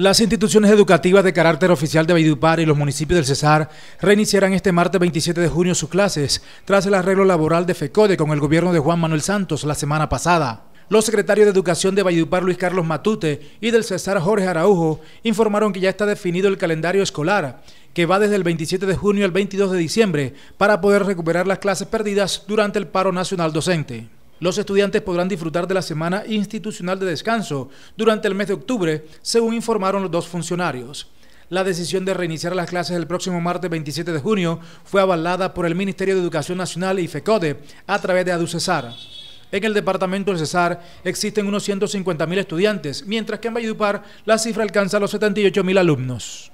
Las instituciones educativas de carácter oficial de Valledupar y los municipios del Cesar reiniciarán este martes 27 de junio sus clases tras el arreglo laboral de FECODE con el gobierno de Juan Manuel Santos la semana pasada. Los secretarios de Educación de Valledupar Luis Carlos Matute y del Cesar Jorge Araujo informaron que ya está definido el calendario escolar, que va desde el 27 de junio al 22 de diciembre, para poder recuperar las clases perdidas durante el paro nacional docente. Los estudiantes podrán disfrutar de la semana institucional de descanso durante el mes de octubre, según informaron los dos funcionarios. La decisión de reiniciar las clases el próximo martes 27 de junio fue avalada por el Ministerio de Educación Nacional y FECODE a través de ADUCESAR. En el departamento del Cesar existen unos 150.000 estudiantes, mientras que en Valledupar la cifra alcanza los 78.000 alumnos.